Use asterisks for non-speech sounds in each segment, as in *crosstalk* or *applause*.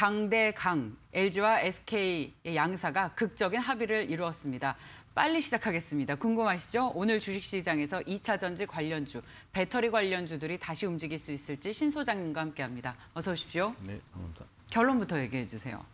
강대강, LG와 SK의 양사가 극적인 합의를 이루었습니다. 빨리 시작하겠습니다. 궁금하시죠? 오늘 주식시장에서 2차 전지 관련주, 배터리 관련주들이 다시 움직일 수 있을지 신 소장님과 함께합니다. 어서 오십시오. 네, 감사합니다. 결론부터 얘기해 주세요.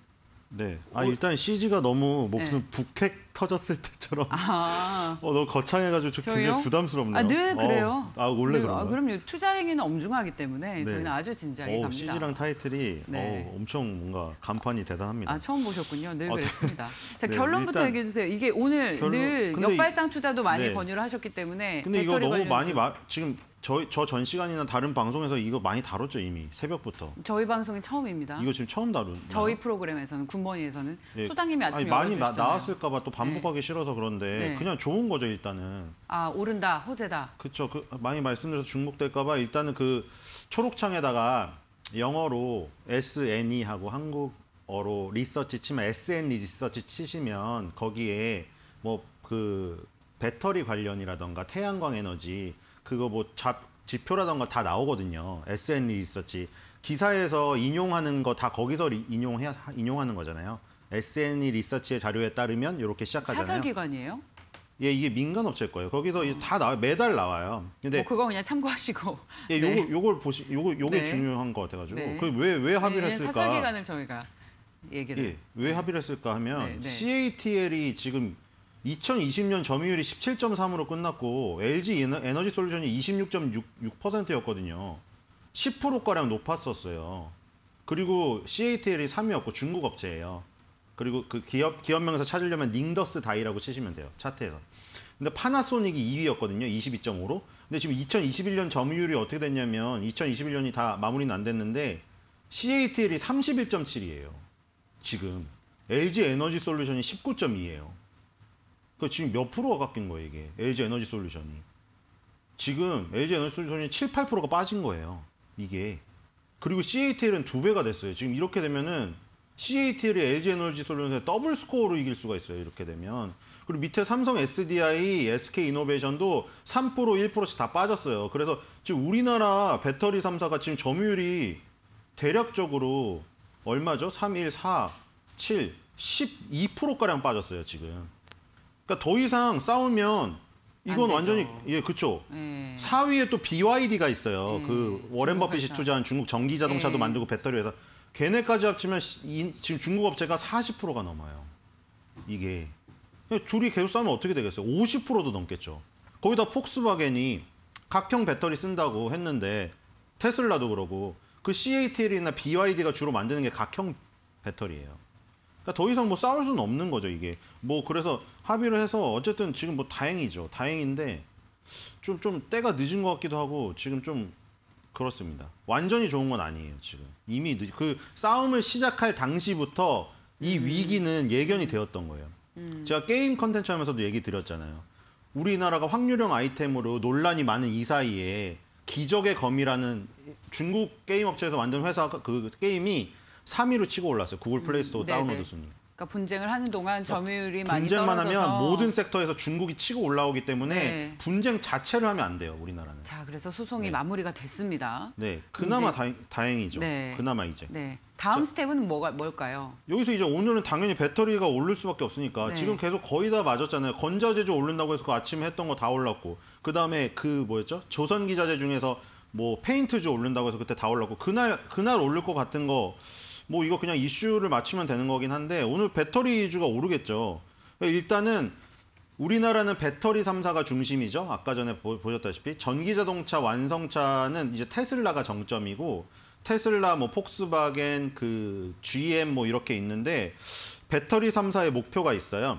네. 아 뭐 일단 CG가 너무 목숨 네. 북핵 터졌을 때처럼 아. *laughs* 어, 너무 거창해가지고 저 저요? 굉장히 부담스럽네요. 아, 늘 네, 어. 그래요. 어, 아 원래 그런 네, 거. 아, 그럼요. 투자 행위는 엄중하기 때문에 네. 저희는 아주 진지하게 오, 갑니다. CG랑 타이틀이 네. 어, 엄청 뭔가 간판이 대단합니다. 아 처음 보셨군요. 늘 어, 네. 그랬습니다. *laughs* 자 결론부터 얘기해 주세요. 이게 오늘 결론... 늘 역발상 투자도 많이 권유를 하셨기 때문에 근데 이거 너무 관련주... 많이 마... 지금 저희 저전 시간이나 다른 방송에서 이거 많이 다뤘죠 이미 새벽부터. 저희 방송이 처음입니다. 이거 지금 처음 다룬. 저희 프로그램에서는 군번위에서는 예. 소장님이 아침에 아니, 많이 나, 나왔을까봐 또 반복하기 네. 싫어서 그런데 네. 그냥 좋은 거죠 일단은. 아 오른다 호재다. 그렇죠. 그, 많이 말씀드려서 중복될까봐 일단은 그 초록창에다가 영어로 SNE 하고 한국어로 리서치 치면 SNE 리서치 치시면 거기에 뭐 그 배터리 관련이라던가 태양광 에너지 그거 뭐 자, 지표라던가 다 나오거든요. SN 리서치 기사에서 인용하는 거 다 거기서 인용해 인용하는 거잖아요. SN 리서치의 자료에 따르면 이렇게 시작하잖아요. 사설 기관이에요? 예, 이게 민간 업체일 거예요. 거기서 어. 다 나와 매달 나와요. 근데 어, 그거 그냥 참고하시고. 예, 네. 요거 요걸 보시 요거 요게 네. 중요한 것 같아 가지고. 네. 그왜왜 왜 네, 합의를 했을까? 사설 기관을 저희가 얘기를. 예, 왜 네. 합의를 했을까 하면 CATL이 지금 2020년 점유율이 17.3으로 끝났고 LG 에너지 솔루션이 2 6 6였거든요 10%가량 높았었어요. 그리고 CATL이 3위였고 중국 업체예요. 그리고 그 기업 기업 명사 찾으려면 닝더스 다이라고 치시면 돼요. 차트에서. 근데 파나소닉이 2위였거든요. 22.5로. 근데 지금 2021년 점유율이 어떻게 됐냐면 2021년이 다 마무리는 안 됐는데 CATL이 31.7이에요. 지금 LG 에너지 솔루션이 19.2예요. 그 지금 몇 프로가 깎인 거예요, 이게? LG 에너지 솔루션이. 지금 LG 에너지 솔루션이 7, 8%가 빠진 거예요. 이게. 그리고 CATL은 두 배가 됐어요. 지금 이렇게 되면은 CATL이 LG 에너지 솔루션에 더블 스코어로 이길 수가 있어요. 이렇게 되면. 그리고 밑에 삼성 SDI, SK 이노베이션도 3%, 1%씩 다 빠졌어요. 그래서 지금 우리나라 배터리 3사가 지금 점유율이 대략적으로 얼마죠? 3, 1, 4, 7, 12%가량 빠졌어요, 지금. 그러니까 더 이상 싸우면 이건 완전히 예 그렇죠. 예. 4위에 또 BYD가 있어요. 예. 그 워렌 버핏이 투자한 중국 전기 자동차도 예. 만들고 배터리 회사 걔네까지 합치면 이, 지금 중국 업체가 40%가 넘어요. 이게 둘이 계속 싸우면 어떻게 되겠어요? 50%도 넘겠죠. 거기다 폭스바겐이 각형 배터리 쓴다고 했는데 테슬라도 그러고 그 CATL이나 BYD가 주로 만드는 게 각형 배터리예요. 그러니까 더 이상 뭐 싸울 수는 없는 거죠 이게 뭐 그래서 합의를 해서 어쨌든 지금 뭐 다행이죠 다행인데 좀 좀 때가 늦은 것 같기도 하고 지금 좀 그렇습니다 완전히 좋은 건 아니에요 지금 이미 늦, 그 싸움을 시작할 당시부터 이 음. 위기는 예견이 되었던 거예요 음. 제가 게임 컨텐츠 하면서도 얘기 드렸잖아요 우리나라가 확률형 아이템으로 논란이 많은 이 사이에 기적의 검이라는 중국 게임 업체에서 만든 회사 그 게임이 3위로 치고 올랐어요. 구글 플레이 스토어 음, 다운로드 순위. 그러니까 분쟁을 하는 동안 그러니까 점유율이 그러니까 많이 분쟁만 떨어져서 하면 모든 섹터에서 중국이 치고 올라오기 때문에 네. 분쟁 자체를 하면 안 돼요 우리나라는. 자 그래서 소송이 네. 마무리가 됐습니다. 네 그나마 분쟁... 다행, 이죠 네. 그나마 이제. 네 다음 자, 스텝은 뭐가 뭘까요? 여기서 이제 오늘은 당연히 배터리가 오를 수밖에 없으니까 네. 지금 계속 거의 다 맞았잖아요. 건자제조 오른다고 해서 그 아침에 했던 거 다 올랐고 그 다음에 그 뭐였죠? 조선 기자재 중에서 뭐 페인트주 오른다고 해서 그때 다 올랐고 그날 그날 오를 것 같은 거. 뭐 이거 그냥 이슈를 맞추면 되는 거긴 한데 오늘 배터리 위주가 오르겠죠. 그러니까 일단은 우리나라는 배터리 3사가 중심이죠. 아까 전에 보, 보셨다시피 전기자동차 완성차는 이제 테슬라가 정점이고 테슬라, 뭐 폭스바겐, 그 GM 뭐 이렇게 있는데 배터리 3사의 목표가 있어요.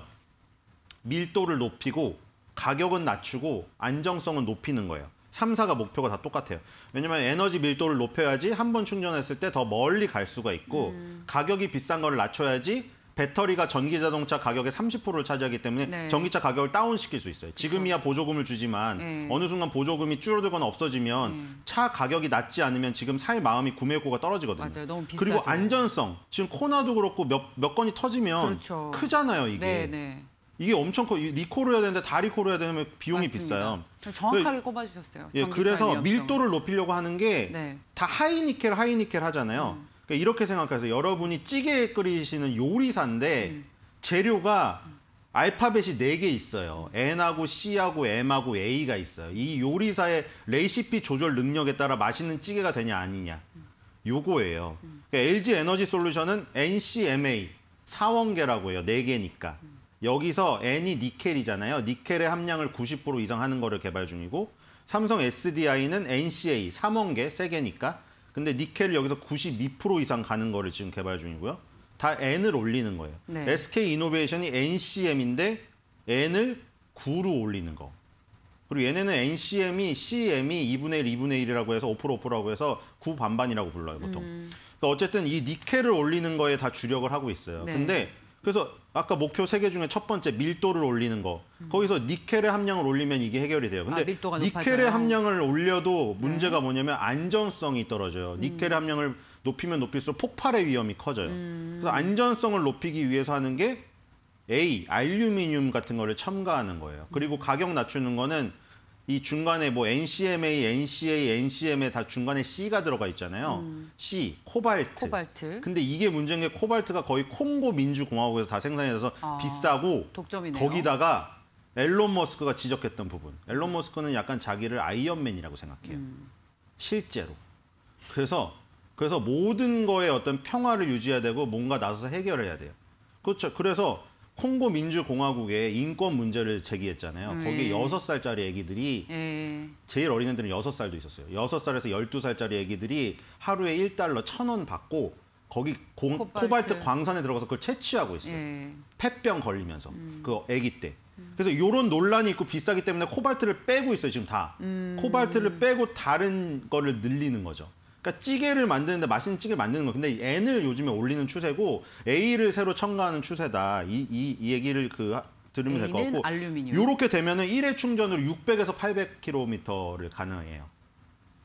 밀도를 높이고 가격은 낮추고 안정성은 높이는 거예요. 3사가 목표가 다 똑같아요. 왜냐면 에너지 밀도를 높여야지 한 번 충전했을 때 더 멀리 갈 수가 있고 음. 가격이 비싼 거를 낮춰야지 배터리가 전기 자동차 가격의 30%를 차지하기 때문에 네. 전기차 가격을 다운시킬 수 있어요. 지금이야 그렇죠. 보조금을 주지만 네. 어느 순간 보조금이 줄어들거나 없어지면 음. 차 가격이 낮지 않으면 지금 살 마음이 구매욕구가 떨어지거든요. 맞아요. 너무 그리고 안전성. 지금 코나도 그렇고 몇, 몇 건이 터지면 그렇죠. 크잖아요, 이게. 네, 네. 이게 엄청 커. 리콜을 해야 되는데 다 리콜을 해야 되면 비용이 맞습니다. 비싸요. 정확하게 그 꼽아주셨어요. 예, 그래서 밀도를 높이려고 하는 게다 네. 하이니켈 하이니켈 하잖아요. 음. 그러니까 이렇게 생각하세요 여러분이 찌개 끓이시는 요리사인데 음. 재료가 음. 알파벳이 네 개 있어요. N하고 C하고 M하고 A가 있어요. 이 요리사의 레시피 조절 능력에 따라 맛있는 찌개가 되냐 아니냐. 음. 요거예요. 음. 그러니까 LG 에너지 솔루션은 NCMA 사원계라고 해요. 네 개니까. 여기서 N이 니켈이잖아요. 니켈의 함량을 90% 이상 하는 거를 개발 중이고 삼성 SDI는 NCA 3원 개, 세 개니까. 근데 니켈 여기서 92% 이상 가는 거를 지금 개발 중이고요. 다 N을 올리는 거예요. 네. SK 이노베이션이 NCM인데 N을 9로 올리는 거. 그리고 얘네는 NCM이 CM이 2분의 1, 2분의 1이라고 해서 5% 5%라고 해서 9 반반이라고 불러요, 보통. 음. 그러니까 어쨌든 이 니켈을 올리는 거에 다 주력을 하고 있어요. 네. 근데 그래서 아까 목표 세 개 중에 첫 번째 밀도를 올리는 거. 음. 거기서 니켈의 함량을 올리면 이게 해결이 돼요. 근데 아, 니켈의 함량을 올려도 네. 문제가 네. 뭐냐면 안전성이 떨어져요. 음. 니켈의 함량을 높이면 높일수록 폭발의 위험이 커져요. 음. 그래서 안전성을 높이기 위해서 하는 게 A, 알루미늄 같은 거를 첨가하는 거예요. 그리고 가격 낮추는 거는 이 중간에 뭐 NCMA, NCA, NCM에 다 중간에 C가 들어가 있잖아요. 음. C, 코발트. 코발트. 근데 이게 문제인 게 코발트가 거의 콩고 민주공화국에서 다 생산이 돼서 아, 비싸고 독점이네요. 거기다가 앨런 머스크가 지적했던 부분. 앨런 머스크는 약간 자기를 아이언맨이라고 생각해요. 음. 실제로. 그래서 그래서 모든 거에 어떤 평화를 유지해야 되고 뭔가 나서서 해결해야 돼요. 그렇죠. 그래서 콩고 민주공화국의 인권 문제를 제기했잖아요. 네. 거기에 6 살짜리 애기들이 네. 제일 어린 애들은 6 살도 있었어요. 6 살에서 1 2 살짜리 애기들이 하루에 1달러1 0 0 0원 받고 거기 공, 코발트. 코발트. 광산에 들어가서 그걸 채취하고 있어요. 네. 폐병 걸리면서 음. 그 애기 때. 음. 그래서 요런 논란이 있고 비싸기 때문에 코발트를 빼고 있어요, 지금 다. 음. 코발트를 빼고 다른 거를 늘리는 거죠. 그러니까 찌개를 만드는데 맛있는 찌개 만드는 거. 근데 N을 요즘에 올리는 추세고 A를 새로 첨가하는 추세다. 이, 이, 이 얘기를 그 들으면 될 것 같고 알루미늄. 요렇게 되면은 1회 충전으로 600에서 800km를 가능해요.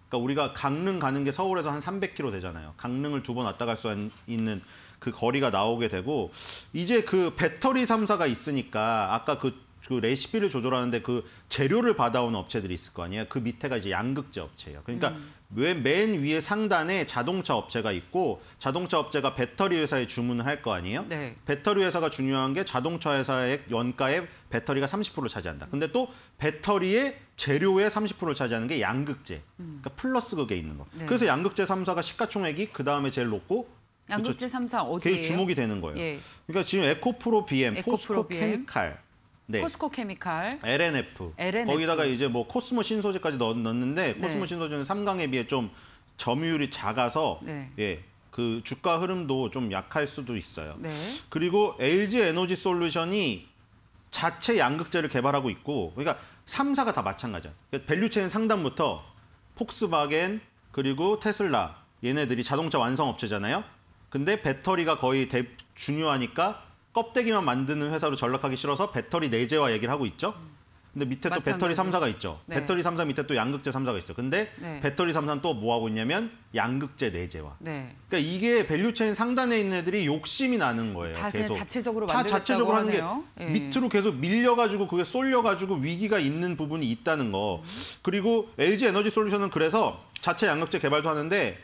그러니까 우리가 강릉 가는 게 서울에서 한 300km 되잖아요. 강릉을 두 번 왔다 갈 수 있는 그 거리가 나오게 되고 이제 그 배터리 3사가 있으니까 아까 그그 레시피를 조절하는데 그 재료를 받아온 업체들이 있을 거 아니에요. 그 밑에가 이제 양극재 업체예요. 그러니까 음. 왜맨 위에 상단에 자동차 업체가 있고 자동차 업체가 배터리 회사에 주문을 할 거 아니에요? 네. 배터리 회사가 중요한 게 자동차 회사의 연가에 배터리가 30%를 차지한다. 근데 또 배터리의 재료의 30%를 차지하는 게 양극재. 음. 그러니까 플러스 그게 있는 거. 네. 그래서 양극재 3사가 시가총액이 그다음에 제일 높고 양극재 3사 어디에 주목이 되는 거예요. 예. 그러니까 지금 에코프로 BM, 에코프로 포스코 BM. 케미칼 네. 코스코 케미칼, LNF. LNF. 거기다가 이제 뭐 코스모 신소재까지 넣, 넣었는데 네. 코스모 네. 신소재는 삼강에 비해 좀 점유율이 작아서 네. 예. 그 주가 흐름도 좀 약할 수도 있어요. 네. 그리고 LG 에너지 솔루션이 자체 양극재를 개발하고 있고 그러니까 삼사가다 마찬가지야. 그러니까 밸류체인 상단부터 폭스바겐 그리고 테슬라 얘네들이 자동차 완성 업체잖아요. 근데 배터리가 거의 대, 중요하니까 껍데기만 만드는 회사로 전락하기 싫어서 배터리 내재화 네 얘기를 하고 있죠. 근데 밑에 또 배터리 3사가 있죠. 네. 배터리 3사 밑에 또 양극재 3사가 있어요. 근데 네. 배터리 3사는 또뭐 하고 있냐면 양극재 내재화. 네, 네. 그러니까 이게 밸류체인 상단에 있는 애들이 욕심이 나는 거예요. 다 계속 자체적으로 다 자체적으로 하는 하네요. 게 예. 밑으로 계속 밀려가지고 그게 쏠려가지고 위기가 있는 부분이 있다는 거. 그리고 LG 에너지 솔루션은 그래서 자체 양극재 개발도 하는데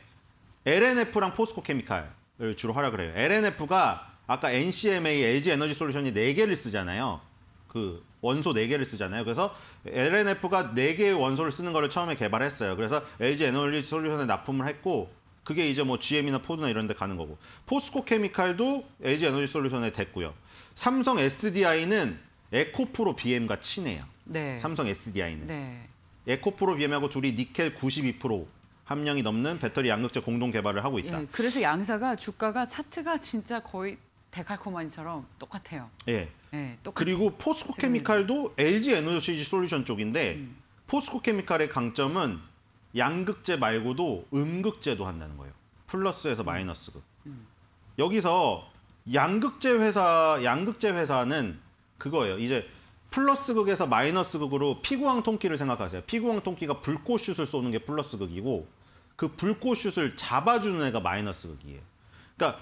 LNF랑 포스코 케미칼을 주로 하라 그래요. LNF가 아까 NCMA, LG 에너지 솔루션이 4개를 쓰잖아요. 그 원소 4개를 쓰잖아요. 그래서 LNF가 4개의 원소를 쓰는 거를 처음에 개발했어요. 그래서 LG 에너지 솔루션에 납품을 했고 그게 이제 뭐 GM이나 포드나 이런 데 가는 거고. 포스코 케미칼도 LG 에너지 솔루션에 됐고요. 삼성 SDI는 에코프로 BM과 친해요. 네. 삼성 SDI는. 네. 에코프로 BM하고 둘이 니켈 92% 함량이 넘는 배터리 양극재 공동 개발을 하고 있다. 예, 그래서 양사가 주가가 차트가 진짜 거의 데칼코마니처럼 똑같아요. 예. 네, 똑같아요. 그리고 포스코 케미칼도 LG 에너지 솔루션 쪽인데 음. 포스코 케미칼의 강점은 양극재 말고도 음극재도 한다는 거예요. 플러스에서 음. 마이너스급. 음. 여기서 양극재 회사 양극재 회사는 그거예요. 이제 플러스극에서 마이너스극으로 피구왕 통키를 생각하세요. 피구왕 통키가 불꽃슛을 쏘는 게 플러스극이고 그 불꽃슛을 잡아주는 애가 마이너스극이에요. 그러니까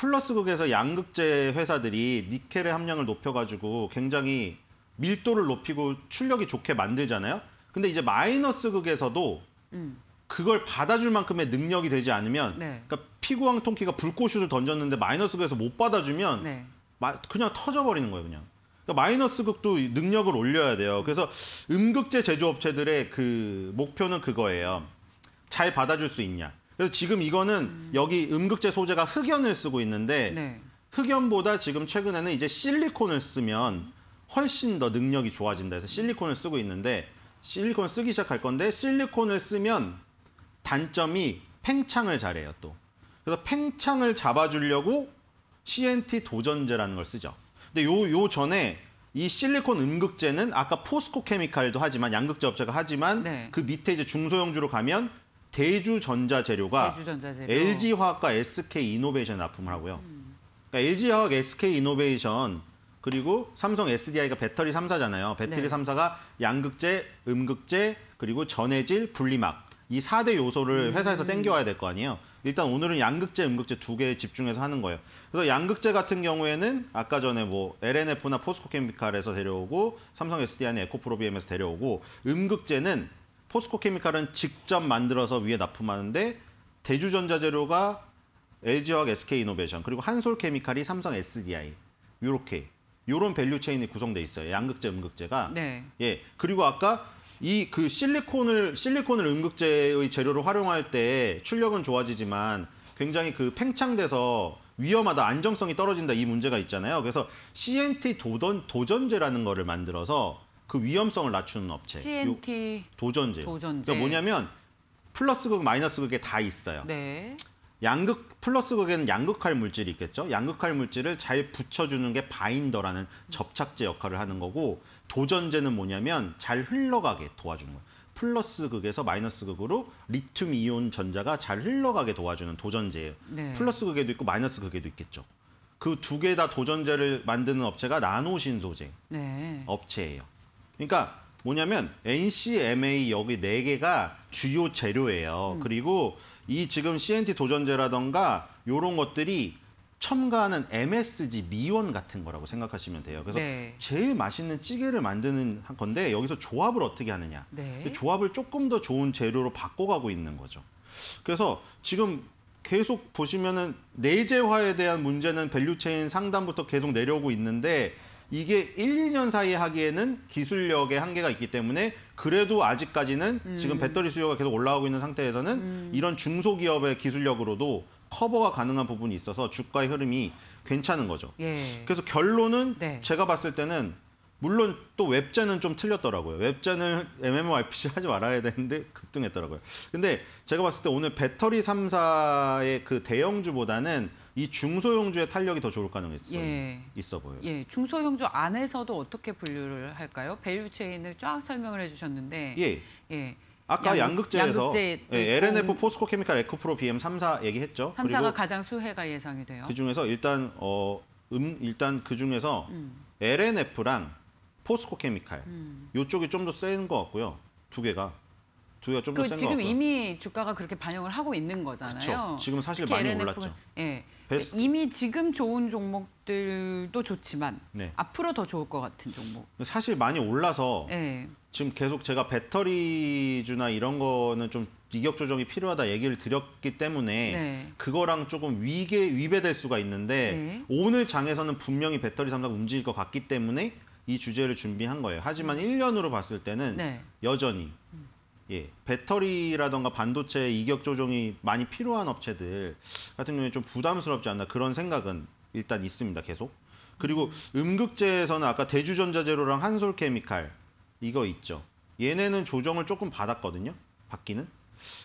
플러스극에서 양극재 회사들이 니켈의 함량을 높여가지고 굉장히 밀도를 높이고 출력이 좋게 만들잖아요. 근데 이제 마이너스극에서도 음. 그걸 받아줄 만큼의 능력이 되지 않으면 네. 그러니까 피구왕 통키가 불꽃슛을 던졌는데 마이너스극에서 못 받아주면 네. 마, 그냥 터져버리는 거예요. 그냥. 그러니까 마이너스극도 능력을 올려야 돼요. 그래서 음극재 제조업체들의 그 목표는 그거예요. 잘 받아줄 수 있냐. 그래서 지금 이거는 음. 여기 음극재 소재가 흑연을 쓰고 있는데 네. 흑연보다 지금 최근에는 이제 실리콘을 쓰면 훨씬 더 능력이 좋아진다 해서 실리콘을 쓰고 있는데 실리콘 쓰기 시작할 건데 실리콘을 쓰면 단점이 팽창을 잘해요 또. 그래서 팽창을 잡아주려고 CNT 도전제라는 걸 쓰죠. 근데 요, 요 전에 이 실리콘 음극제는 아까 포스코 케미칼도 하지만 양극재 업체가 하지만 네. 그 밑에 이제 중소형주로 가면 대주전자재료가 대주전자재료. LG화학과 SK이노베이션 납품을 하고요. 그러니까 LG화학, SK이노베이션 그리고 삼성 SDI가 배터리 3사잖아요. 배터리 네. 3사가 양극재, 음극재, 그리고 전해질, 분리막 이 4대 요소를 음. 회사에서 음. 땡겨와야 될 거 아니에요. 일단 오늘은 양극재, 음극재 두개에 집중해서 하는 거예요. 그래서 양극재 같은 경우에는 아까 전에 뭐 LNF나 포스코케미칼에서 데려오고 삼성 SDI는 에코프로비엠에서 데려오고 음극재는 포스코 케미칼은 직접 만들어서 위에 납품하는데 대주전자재료가 LG화학 SK이노베이션 그리고 한솔케미칼이 삼성 SDI 요렇게 요런 밸류 체인이 구성돼 있어요. 양극재, 음극재가. 네. 예. 그리고 아까 이 그 실리콘을 실리콘을 음극재의 재료로 활용할 때 출력은 좋아지지만 굉장히 그 팽창돼서 위험하다, 안정성이 떨어진다 이 문제가 있잖아요. 그래서 CNT 도전 도전제라는 거를 만들어서 그 위험성을 낮추는 업체. CNT 도전제. 도전제. 그러니까 뭐냐면 플러스극 마이너스극에 다 있어요. 네. 양극 플러스극에는 양극할 물질이 있겠죠. 양극할 물질을 잘 붙여주는 게 바인더라는 접착제 역할을 하는 거고 도전제는 뭐냐면 잘 흘러가게 도와주는 거예요. 플러스극에서 마이너스극으로 리튬 이온 전자가 잘 흘러가게 도와주는 도전제예요. 네. 플러스극에도 있고 마이너스극에도 있겠죠. 그 두 개 다 도전제를 만드는 업체가 나노 신소재 네. 업체예요. 그러니까 뭐냐면 NCMA 여기 네 개가 주요 재료예요. 음. 그리고 이 지금 CNT 도전제라던가 요런 것들이 첨가하는 MSG 미원 같은 거라고 생각하시면 돼요. 그래서 네. 제일 맛있는 찌개를 만드는 건데 여기서 조합을 어떻게 하느냐. 네. 조합을 조금 더 좋은 재료로 바꿔가고 있는 거죠. 그래서 지금 계속 보시면은 내재화에 대한 문제는 밸류체인 상단부터 계속 내려오고 있는데 이게 1, 2년 사이에 하기에는 기술력의 한계가 있기 때문에 그래도 아직까지는 음. 지금 배터리 수요가 계속 올라오고 있는 상태에서는 음. 이런 중소기업의 기술력으로도 커버가 가능한 부분이 있어서 주가의 흐름이 괜찮은 거죠. 예. 그래서 결론은 네. 제가 봤을 때는 물론 또 웹젠은 좀 틀렸더라고요. 웹젠을 MMORPG 하지 말아야 되는데 급등했더라고요. 근데 제가 봤을 때 오늘 배터리 3사의 그 대형주보다는 이 중소형주의 탄력이 더 좋을 가능성이 예. 있어 보여요. 예, 중소형주 안에서도 어떻게 분류를 할까요? 밸류 체인을 쫙 설명을 해주셨는데 예. 예. 아까 양, 극제에서 예, LNF 포스코 케미칼 에코프로 BM 3사 얘기했죠. 3사가 가장 수혜가 예상이 돼요. 그중에서 일단 어, 음, 일단 그중에서 음. LNF랑 포스코 케미칼 음. 쪽이좀 더센것 같고요. 두 개가 두 개가 좀 더센것 그 같고요. 지금 이미 주가가 그렇게 반영을 하고 있는 거잖아요. 그쵸? 지금 사실 많이 LNF가, 올랐죠. 예. 베스 네, 이미 지금 좋은 종목들도 좋지만 네. 앞으로 더 좋을 것 같은 종목. 사실 많이 올라서 네. 지금 계속 제가 배터리주나 이런 거는 좀 이격 조정이 필요하다 얘기를 드렸기 때문에 네. 그거랑 조금 위계 위배될 수가 있는데 네. 오늘 장에서는 분명히 배터리 삼각 움직일 것 같기 때문에 이 주제를 준비한 거예요. 하지만 음. 1년으로 봤을 때는 네. 여전히 음. 예, 배터리라던가 반도체 이격 조정이 많이 필요한 업체들 같은 경우에 좀 부담스럽지 않나 그런 생각은 일단 있습니다. 계속. 그리고 음극재에서는 아까 대주전자재료랑 한솔케미칼 이거 있죠. 얘네는 조정을 조금 받았거든요. 받기는.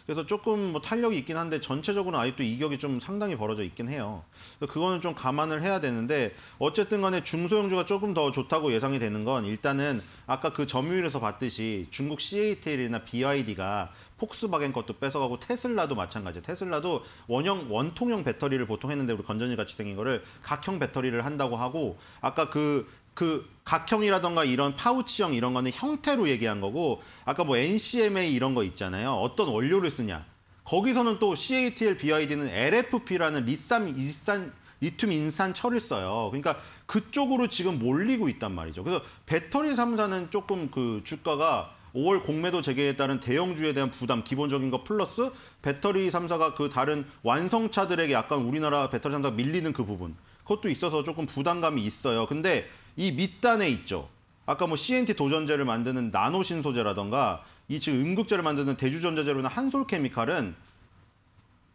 그래서 조금 뭐 탄력이 있긴 한데 전체적으로 아직도 이격이 좀 상당히 벌어져 있긴 해요. 그래서 그거는 좀 감안을 해야 되는데 어쨌든 간에 중소형주가 조금 더 좋다고 예상이 되는 건 일단은 아까 그 점유율에서 봤듯이 중국 CATL이나 BYD가 폭스바겐 것도 뺏어가고 테슬라도 마찬가지예요. 테슬라도 원형 원통형 배터리를 보통 했는데 우리 건전지 같이 생긴 거를 각형 배터리를 한다고 하고 아까 그그 각형이라던가 이런 파우치형 이런 거는 형태로 얘기한 거고 아까 뭐 NCMA 이런 거 있잖아요. 어떤 원료를 쓰냐. 거기서는 또 CATL BID는 LFP라는 리산 인산 리튬 인산 철을 써요. 그러니까 그쪽으로 지금 몰리고 있단 말이죠. 그래서 배터리 3사는 조금 그 주가가 5월 공매도 재개에 따른 대형주에 대한 부담 기본적인 거 플러스 배터리 3사가 그 다른 완성차들에게 약간 우리나라 배터리 3사 가 밀리는 그 부분 그것도 있어서 조금 부담감이 있어요. 근데 이 밑단에 있죠. 아까 뭐 CNT 도전제를 만드는 나노 신소재라던가 이즉응급제를 만드는 대주전자재로는 한솔케미칼은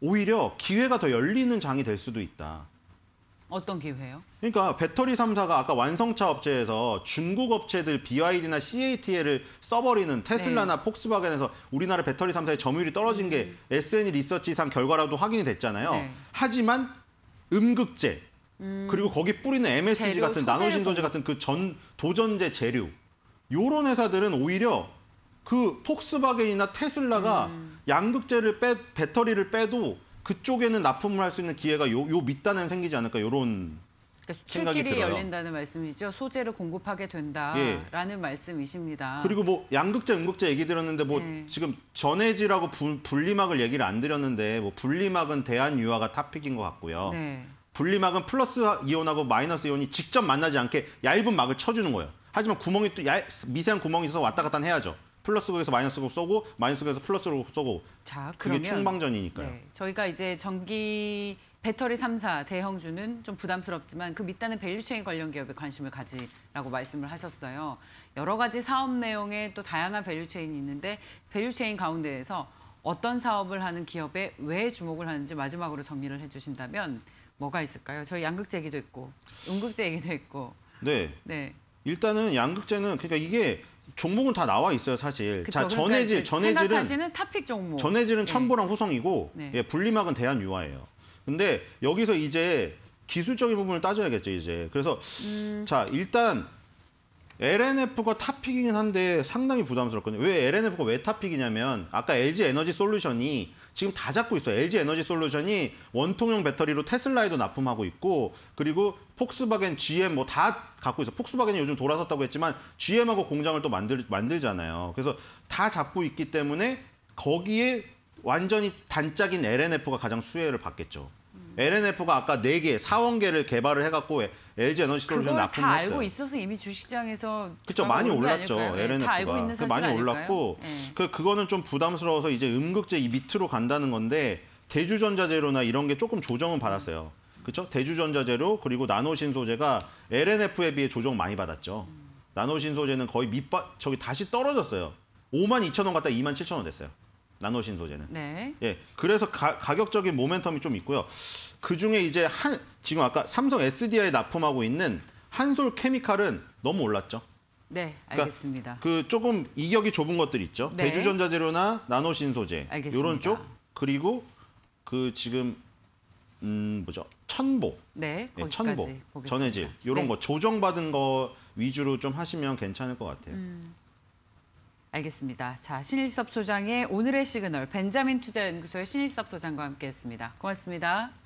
오히려 기회가 더 열리는 장이 될 수도 있다. 어떤 기회요? 그러니까 배터리 3사가 아까 완성차 업체에서 중국 업체들 BYD나 CATL을 써버리는 테슬라나 네. 폭스바겐에서 우리나라 배터리 3사의 점유율이 떨어진 게 음. SN 리서치상 결과라도 확인이 됐잖아요. 네. 하지만 음극제 음. 그리고 거기 뿌리는 MSG 재료, 같은 나노신소재 같은 그 전 도전제 재료 요런 회사들은 오히려 그 폭스바겐이나 테슬라가 음. 양극재를 빼 배터리를 빼도 그쪽에는 납품을 할 수 있는 기회가 요, 요 밑단엔 생기지 않을까 요런 그러니까 수출길이 열린다는 말씀이죠. 소재를 공급하게 된다라는 예. 말씀이십니다. 그리고 뭐 양극재, 음극재 얘기 들었는데 뭐 예. 지금 전해지라고 부, 분리막을 얘기를 안 드렸는데 뭐 분리막은 대한유화가 탑픽인 것 같고요. 네. 분리막은 플러스 이온하고 마이너스 이온이 직접 만나지 않게 얇은 막을 쳐주는 거예요. 하지만 구멍이 또 얇, 미세한 구멍이 있어서 왔다 갔다 해야죠. 플러스 극에서 마이너스 극 쏘고 마이너스 극에서 플러스로 쏘고 자, 그게 충방전이니까요. 네, 저희가 이제 전기 배터리 3사 대형주는 좀 부담스럽지만 그 밑단은 밸류체인 관련 기업에 관심을 가지라고 말씀을 하셨어요. 여러 가지 사업 내용에 또 다양한 밸류체인이 있는데 밸류체인 가운데에서 어떤 사업을 하는 기업에 왜 주목을 하는지 마지막으로 정리를 해주신다면 뭐가 있을까요? 저희 양극재 얘기도 있고 음극재 얘기도 있고. 네. 네. 일단은 양극재는 그러니까 이게 종목은 다 나와 있어요, 사실. 그쵸, 자, 그러니까 전해질, 전해질은 생각하시는 탑픽 종목. 전해질은 참보랑 네. 후성이고 네. 예, 분리막은 대한유화예요. 근데 여기서 이제 기술적인 부분을 따져야겠죠, 이제. 그래서 음... 자, 일단 LNF가 탑픽이긴 한데 상당히 부담스럽거든요. 왜 LNF가 왜 탑픽이냐면 아까 LG 에너지 솔루션이 지금 다 잡고 있어요. LG 에너지 솔루션이 원통형 배터리로 테슬라에도 납품하고 있고 그리고 폭스바겐, GM 뭐 다 갖고 있어. 요 폭스바겐이 요즘 돌아섰다고 했지만 GM하고 공장을 또 만들 만들잖아요. 그래서 다 잡고 있기 때문에 거기에 완전히 단짝인 LNF가 가장 수혜를 받겠죠. LNF가 아까 4개, 4원개를 개발을 해갖고 LG 에너지 솔루션 납품했어요. 다 알고 있어서 이미 주시장에서 그렇죠 많이 올랐죠 LNF가 네, 알고 있는 사실 많이 올랐고 네. 그 그거는 좀 부담스러워서 이제 음극재 이 밑으로 간다는 건데 대주전자재로나 이런 게 조금 조정은 받았어요. 그렇죠? 대주전자재로 그리고 나노신소재가 LNF에 비해 조정 많이 받았죠. 나노신소재는 거의 밑바 저기 다시 떨어졌어요. 5만 2천 원 갔다 2만 7천 원 됐어요. 나노신 소재는. 네. 예. 그래서 가, 격적인 모멘텀이 좀 있고요. 그중에 이제 한 지금 아까 삼성 SDI 납품하고 있는 한솔 케미칼은 너무 올랐죠. 네, 그러니까 알겠습니다. 그러니까 그 조금 이격이 좁은 것들 있죠. 네. 대주전자재료나 나노신 소재 알겠습니다. 이런 쪽 그리고 그 지금 음 뭐죠 천보, 네, 네 천보, 보겠습니다. 전해질 요런 네. 거 조정받은 거 위주로 좀 하시면 괜찮을 것 같아요. 음. 알겠습니다. 자, 신일섭 소장의 오늘의 시그널 벤자민 투자연구소의 신일섭 소장과 함께했습니다. 고맙습니다.